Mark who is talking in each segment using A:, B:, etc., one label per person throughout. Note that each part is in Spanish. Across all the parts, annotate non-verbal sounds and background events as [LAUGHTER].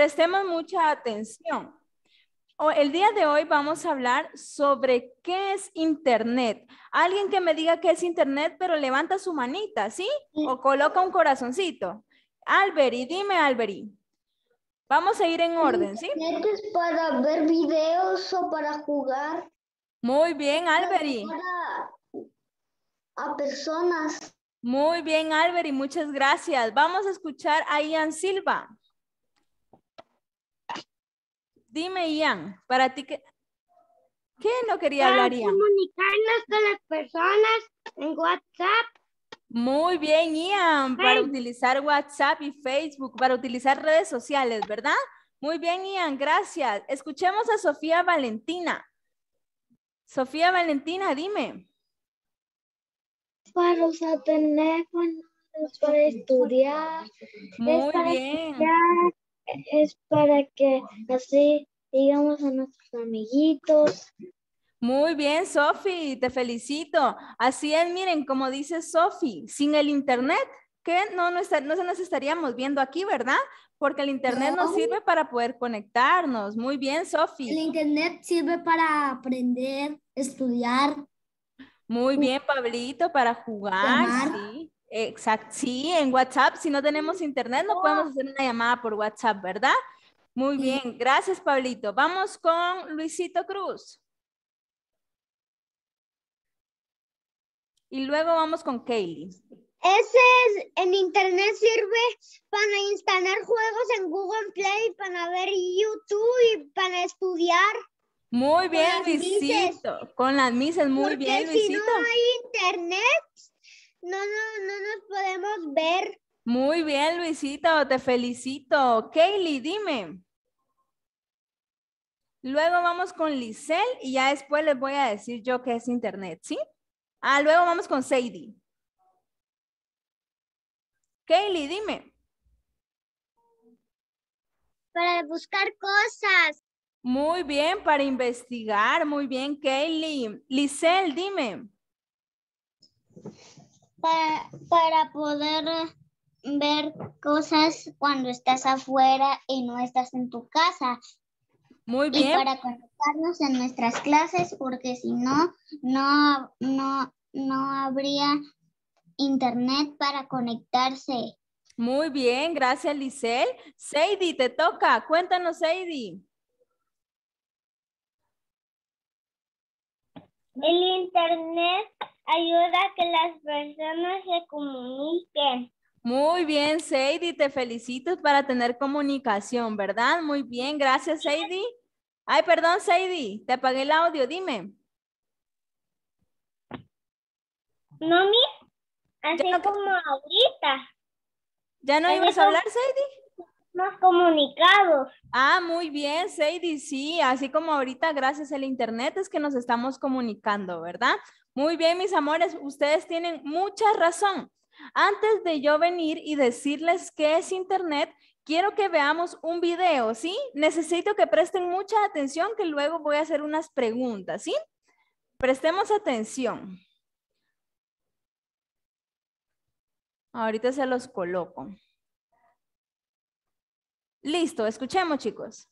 A: prestemos mucha atención. El día de hoy vamos a hablar sobre qué es Internet. Alguien que me diga qué es Internet, pero levanta su manita, ¿sí? O coloca un corazoncito. Alberi, dime Alberi. Vamos a ir en orden, ¿sí? Internet es para ver videos o para jugar. Muy bien, Alberi. A personas. Muy bien, Alberi, muchas gracias. Vamos a escuchar a Ian Silva. Dime, Ian, para ti, ¿qué, qué no quería hablar, Ian? comunicarnos con las personas en WhatsApp. Muy bien, Ian, para utilizar WhatsApp y Facebook, para utilizar redes sociales, ¿verdad? Muy bien, Ian, gracias. Escuchemos a Sofía Valentina. Sofía Valentina, dime. Para usar teléfonos, para estudiar. Muy bien es para que así digamos a nuestros amiguitos. Muy bien, Sofi, te felicito. Así es, miren, como dice Sofi, sin el Internet, que no, no, está, no nos estaríamos viendo aquí, ¿verdad? Porque el Internet nos sirve para poder conectarnos. Muy bien, Sofi. El Internet sirve para aprender, estudiar. Muy bien, Pablito, para jugar. Sí. Exacto, sí, en WhatsApp, si no tenemos mm. internet, no podemos oh. hacer una llamada por WhatsApp, ¿verdad? Muy bien, gracias Pablito. Vamos con Luisito Cruz. Y luego vamos con Kaylee. Ese es, en internet sirve para instalar juegos en Google Play, para ver YouTube y para estudiar.
B: Muy bien, Luisito.
A: Con las misas. muy bien, Luisito. Si no hay internet, no, no, no nos podemos ver. Muy bien, Luisito, te felicito. Kaylee, dime. Luego vamos con Lisel y ya después les voy a decir yo qué es internet, ¿sí? Ah, luego vamos con Sadie. Kaylee, dime. Para buscar cosas. Muy bien, para investigar. Muy bien, Kaylee. Lisel, dime para, para poder ver cosas cuando estás afuera y no estás en tu casa. Muy bien. Y para conectarnos en nuestras clases, porque si no, no, no, habría internet para conectarse. Muy bien, gracias Lisel. Seidi, te toca. Cuéntanos, Seidy. El internet ayuda a que las personas se comuniquen. Muy bien, Seidy, te felicito para tener comunicación, ¿verdad? Muy bien, gracias, Seidy. Ay, perdón, Seidy, te apagué el audio, dime. No, así como ahorita. ¿Ya no ibas a hablar, Sadie? Más comunicados. Ah, muy bien, Seidy, sí, así como ahorita, gracias al internet es que nos estamos comunicando, ¿verdad? Muy bien, mis amores, ustedes tienen mucha razón. Antes de yo venir y decirles qué es Internet, quiero que veamos un video, ¿sí? Necesito que presten mucha atención que luego voy a hacer unas preguntas, ¿sí? Prestemos atención. Ahorita se los coloco. Listo,
B: escuchemos chicos.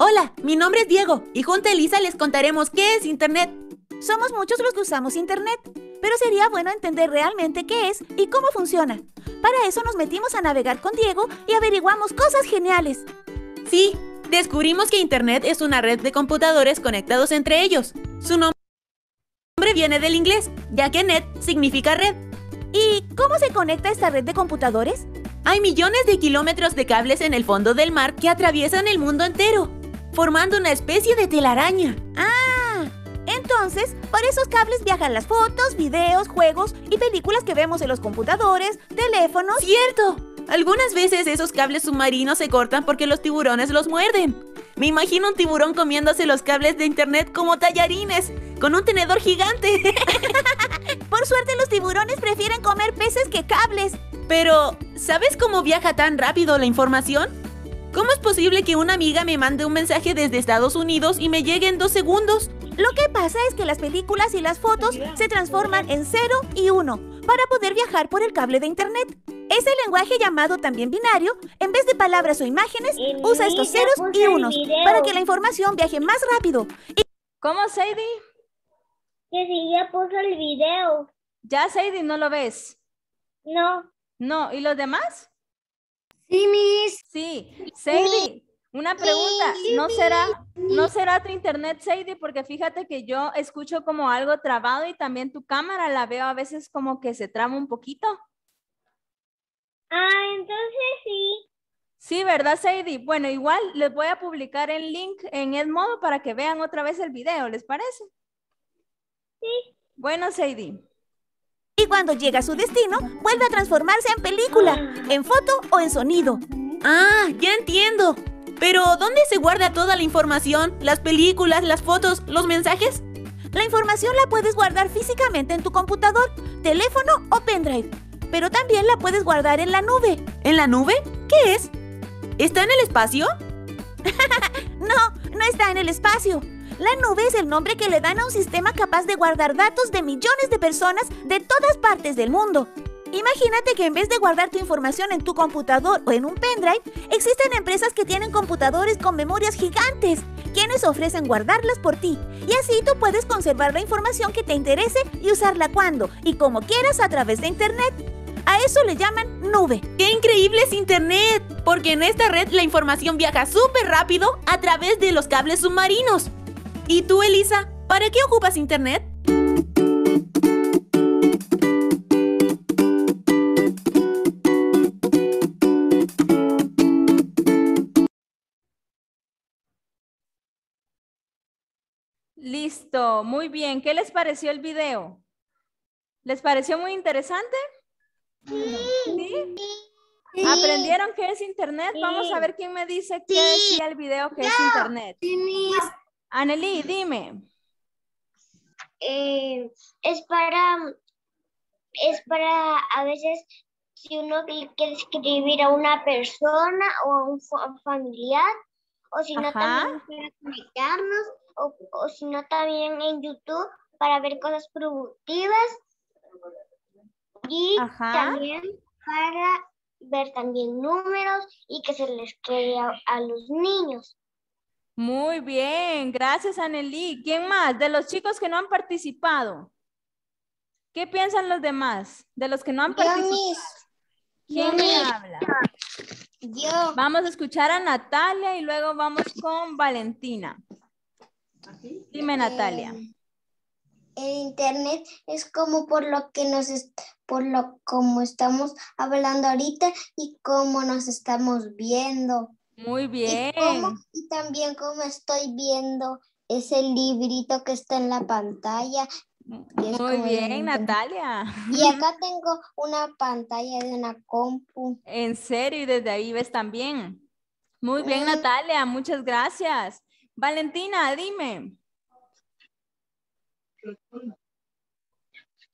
B: Hola, mi nombre es Diego y junto a Elisa les contaremos qué es Internet. Somos muchos los que usamos Internet, pero sería bueno entender realmente qué es y cómo funciona. Para eso nos metimos a navegar con Diego y averiguamos cosas geniales. Sí, descubrimos que Internet es una red de computadores conectados entre ellos. Su nombre viene del inglés, ya que net significa red. ¿Y cómo se conecta esta red de computadores? Hay millones de kilómetros de cables en el fondo del mar que atraviesan el mundo entero, formando una especie de telaraña. ¡Ah! Entonces, ¿por esos cables viajan las fotos, videos, juegos y películas que vemos en los computadores, teléfonos. ¡Cierto! Algunas veces esos cables submarinos se cortan porque los tiburones los muerden. Me imagino un tiburón comiéndose los cables de internet como tallarines, con un tenedor gigante. [LAUGHS] Por suerte los tiburones prefieren comer peces que cables. Pero, ¿sabes cómo viaja tan rápido la información? ¿Cómo es posible que una amiga me mande un mensaje desde Estados Unidos y me llegue en dos segundos? Lo que pasa es que las películas y las fotos se transforman en 0 y 1 para poder viajar por el cable de Internet. Ese lenguaje llamado también binario, en vez de palabras o imágenes, usa estos ceros y unos para que la información viaje más rápido. ¿Cómo, Sadie? Que si ya puso el video. ¿Ya, Sadie,
A: no lo ves? No. No, ¿y los demás? Sí, Miss. Sí, Sadie, una pregunta, ¿no será, ¿no será tu internet, Sadie? Porque fíjate que yo escucho como algo trabado y también tu cámara la veo a veces como que se trama un poquito. Ah, entonces sí. Sí, ¿verdad, Sadie? Bueno, igual les voy a publicar el link en el modo para que vean otra vez el
B: video, ¿les parece? Sí. Bueno, Sadie. Y cuando llega a su destino, vuelve a transformarse en película, ah. en foto o en sonido. Ah, ya entiendo. Pero, ¿dónde se guarda toda la información? ¿Las películas, las fotos, los mensajes? La información la puedes guardar físicamente en tu computador, teléfono o pendrive, pero también la puedes guardar en la nube. ¿En la nube? ¿Qué es? ¿Está en el espacio? [LAUGHS] no, no está en el espacio. La nube es el nombre que le dan a un sistema capaz de guardar datos de millones de personas de todas partes del mundo. Imagínate que en vez de guardar tu información en tu computador o en un pendrive, existen empresas que tienen computadores con memorias gigantes, quienes ofrecen guardarlas por ti. Y así tú puedes conservar la información que te interese y usarla cuando y como quieras a través de Internet. A eso le llaman nube. ¡Qué increíble es Internet! Porque en esta red la información viaja súper rápido a través de los cables submarinos. ¿Y tú, Elisa, para qué ocupas Internet?
A: muy bien. ¿Qué les pareció el video? ¿Les pareció muy interesante?
B: Sí. aprendieron
A: qué es internet? Vamos a ver quién me dice qué es el video que es internet. Anelí, dime. Eh, es para, es para a veces si uno quiere escribir a una persona o a un familiar, o si no también para conectarnos o, si no también en YouTube para ver cosas productivas y también para ver también números y que se les quede a, los niños. Muy bien, gracias Anelí. ¿Quién más? De los chicos que no han participado. ¿Qué piensan los demás? De los que no han participado. ¿Quién me habla? Yo. Vamos a escuchar a Natalia y luego vamos con Valentina. Dime, Natalia. Em, el internet es como por lo que nos por lo como estamos hablando ahorita y cómo nos estamos viendo. Muy bien. Y, también cómo estoy viendo ese librito que está en la pantalla muy bien, Natalia. Y acá tengo una pantalla de una compu. En serio, y desde ahí ves también. Muy bien, Natalia, muchas gracias. Valentina, dime.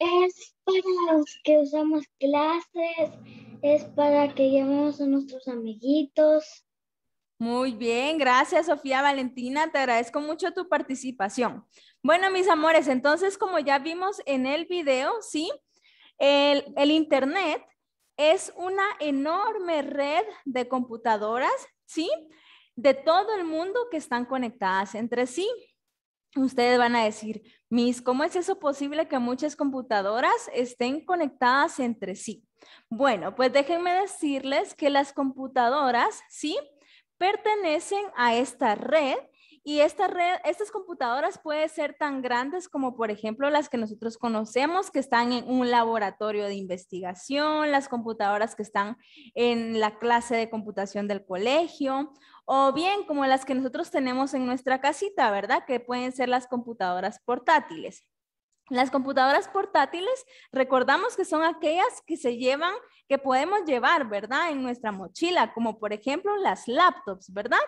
A: Es para los que usamos clases, es para que llamemos a nuestros amiguitos. Muy bien, gracias Sofía Valentina, te agradezco mucho tu participación. Bueno, mis amores, entonces como ya vimos en el video, ¿sí? El, el Internet es una enorme red de computadoras, ¿sí? de todo el mundo que están conectadas entre sí. Ustedes van a decir, mis, ¿cómo es eso posible que muchas computadoras estén conectadas entre sí? Bueno, pues déjenme decirles que las computadoras, ¿sí? Pertenecen a esta red y estas computadoras pueden ser tan grandes como, por ejemplo, las que nosotros conocemos que están en un laboratorio de investigación, las computadoras que están en la clase de computación del colegio, o bien como las que nosotros tenemos en nuestra casita, ¿verdad? Que pueden ser las computadoras portátiles. Las computadoras portátiles, recordamos que son aquellas que se llevan, que podemos llevar, ¿verdad? En nuestra mochila, como por ejemplo las laptops, ¿verdad?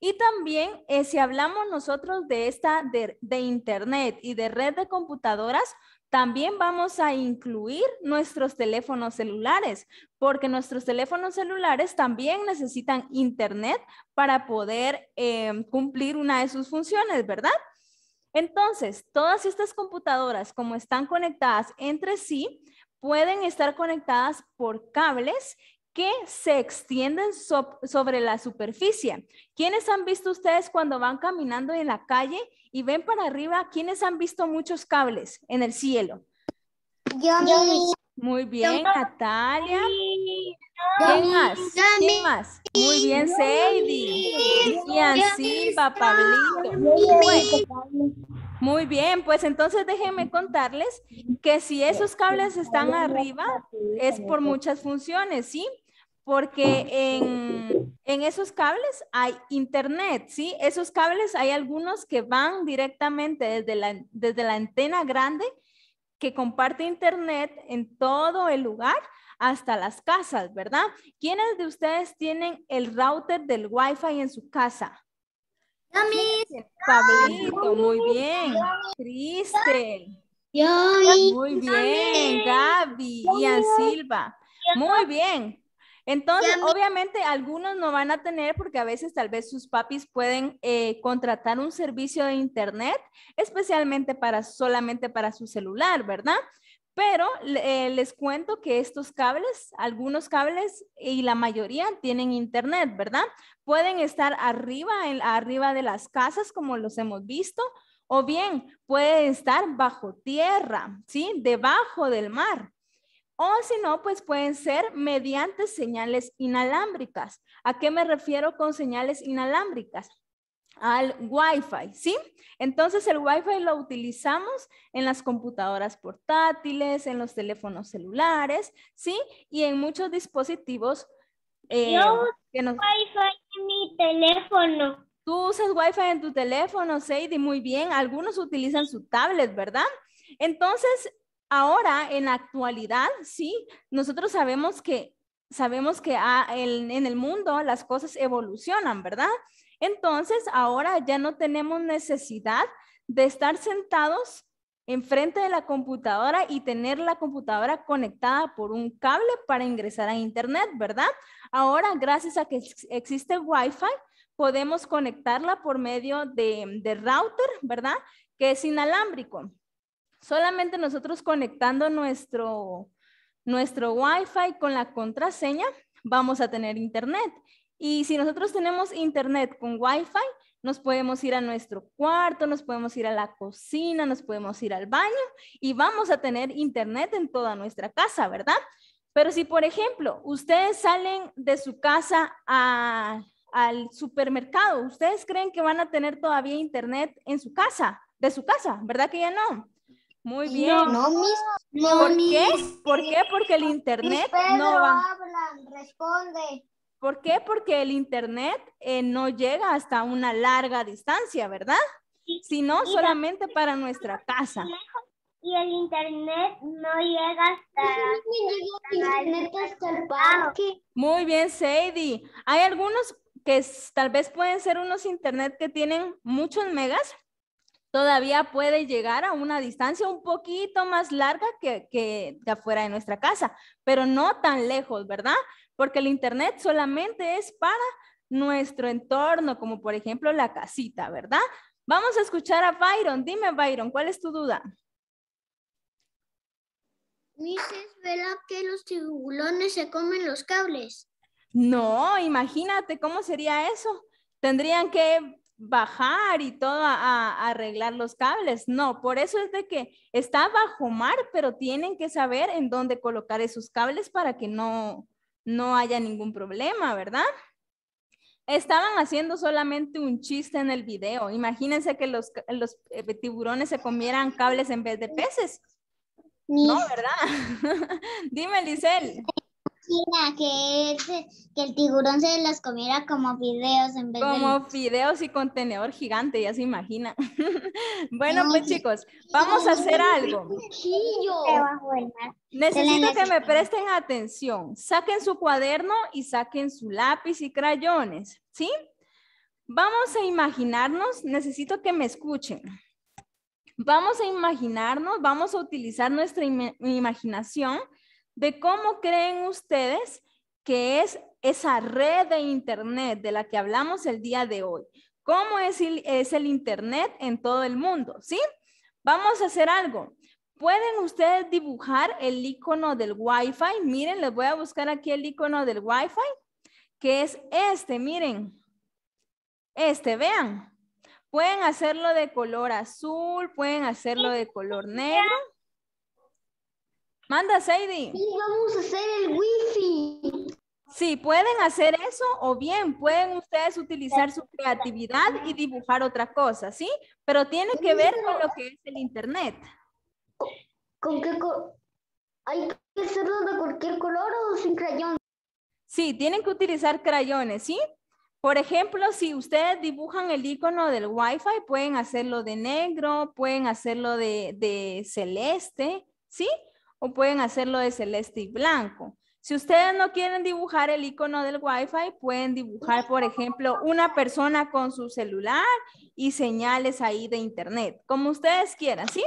A: Y también eh, si hablamos nosotros de esta, de, Internet y de red de computadoras, también vamos a incluir nuestros teléfonos celulares, porque nuestros teléfonos celulares también necesitan Internet para poder eh, cumplir una de sus funciones, ¿verdad? Entonces, todas estas computadoras, como están conectadas entre sí, pueden estar conectadas por cables que se extienden sobre la superficie. ¿Quiénes han visto ustedes cuando van caminando en la calle y ven para arriba? ¿Quiénes han visto muchos cables en el cielo? Muy bien, Natalia. ¿Quién más? más? Muy bien, Sadie. Silva, Pablito. Muy bien, pues entonces déjenme contarles que si esos cables están arriba es por muchas funciones, ¿sí? Porque en, esos cables hay internet, ¿sí? Esos cables hay algunos que van directamente desde la, desde la antena grande que comparte internet en todo el lugar hasta las casas, ¿verdad? ¿Quiénes de ustedes tienen el router del Wi-Fi en su casa? Pablito, muy bien. Cristel.
B: Muy bien. Gaby, Ian Silva.
A: Muy bien. Entonces, obviamente algunos no van a tener porque a veces tal vez sus papis pueden eh, contratar un servicio de internet, especialmente para solamente para su celular, ¿verdad? Pero eh, les cuento que estos cables, algunos cables y la mayoría tienen internet, ¿verdad? Pueden estar arriba, en, arriba de las casas como los hemos visto, o bien pueden estar bajo tierra, ¿sí? Debajo del mar. O si no, pues pueden ser mediante señales inalámbricas. ¿A qué me refiero con señales inalámbricas? Al Wi-Fi, ¿sí? Entonces el Wi-Fi lo utilizamos en las computadoras portátiles, en los teléfonos celulares, ¿sí? Y en muchos dispositivos. Eh, Yo uso Wi-Fi en mi teléfono. Tú usas Wi-Fi en tu teléfono, Sadie, muy bien. Algunos utilizan su tablet, ¿verdad? Entonces, Ahora, en la actualidad, sí, nosotros sabemos que, sabemos que ah, en el mundo las cosas evolucionan, ¿verdad? Entonces, ahora ya no tenemos necesidad de estar sentados enfrente de la computadora y tener la computadora conectada por un cable para ingresar a Internet, ¿verdad? Ahora, gracias a que existe Wi-Fi, podemos conectarla por medio de, de router, ¿verdad? Que es inalámbrico. Solamente nosotros conectando nuestro, nuestro Wi-Fi con la contraseña vamos a tener internet. Y si nosotros tenemos internet con Wi-Fi, nos podemos ir a nuestro cuarto, nos podemos ir a la cocina, nos podemos ir al baño y vamos a tener internet en toda nuestra casa, ¿verdad? Pero si, por ejemplo, ustedes salen de su casa al supermercado, ¿ustedes creen que van a tener todavía internet en su casa, de su casa, verdad que ya no? Muy bien. ¿Por qué? ¿Por qué? Porque el internet no va. responde. ¿Por qué? Porque el internet eh, no llega hasta una larga distancia, ¿verdad? sino solamente para nuestra casa. Y el internet no llega hasta, Muy bien, Sadie. Hay algunos que tal vez pueden ser unos internet que tienen muchos megas, todavía puede llegar a una distancia un poquito más larga que, afuera de nuestra casa, pero no tan lejos, ¿verdad? Porque el Internet solamente es para nuestro entorno, como por ejemplo la casita, ¿verdad? Vamos a escuchar a Byron. Dime, Byron, ¿cuál es tu duda?
B: Mises,
A: ¿verdad que los tiburones se comen los cables? No, imagínate cómo sería eso. Tendrían que bajar y todo a, arreglar los cables. No, por eso es de que está bajo mar, pero tienen que saber en dónde colocar esos cables para que no, no haya ningún problema, ¿verdad? Estaban haciendo solamente un chiste en el video. Imagínense que los, los eh, tiburones se comieran cables en vez de peces. No, ¿verdad? [LAUGHS] Dime, Lisel. Eh, que, el tiburón se los comiera como fideos en vez como videos fideos y contenedor gigante, ya se imagina. [LAUGHS] bueno, pues chicos, vamos a hacer algo. Necesito que me presten atención. Saquen su cuaderno y saquen su lápiz y crayones, ¿sí? Vamos a imaginarnos, necesito que me escuchen. Vamos a imaginarnos, vamos a utilizar nuestra imaginación de cómo creen ustedes que es esa red de Internet de la que hablamos el día de hoy. ¿Cómo es el, Internet en todo el mundo? ¿Sí? Vamos a hacer algo. Pueden ustedes dibujar el icono del Wi-Fi. Miren, les voy a buscar aquí el icono del Wi-Fi, que es este, miren. Este, vean. Pueden hacerlo de color azul, pueden hacerlo de color negro. Manda, Sadie. Sí, vamos a hacer el wifi. Sí, pueden hacer eso o bien pueden ustedes utilizar su creatividad y dibujar otra cosa, ¿sí? Pero tiene que ver con lo que es el internet. ¿Con qué ¿Hay que hacerlo de cualquier color o sin crayón? Sí, tienen que utilizar crayones, ¿sí? Por ejemplo, si ustedes dibujan el icono del wifi, pueden hacerlo de negro, pueden hacerlo de, de celeste, ¿sí? sí o pueden hacerlo de celeste y blanco. Si ustedes no quieren dibujar el icono del Wi-Fi, pueden dibujar, por ejemplo, una persona con su celular y señales ahí de internet, como ustedes quieran, ¿sí?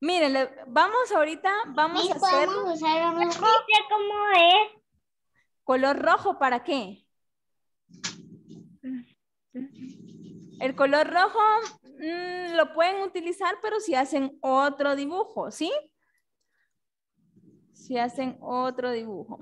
A: Miren, vamos ahorita, vamos a hacer... rojo? ¿Cómo es? ¿Color rojo para qué? El color rojo Mm, lo pueden utilizar, pero si hacen otro dibujo, ¿sí? Si hacen otro dibujo.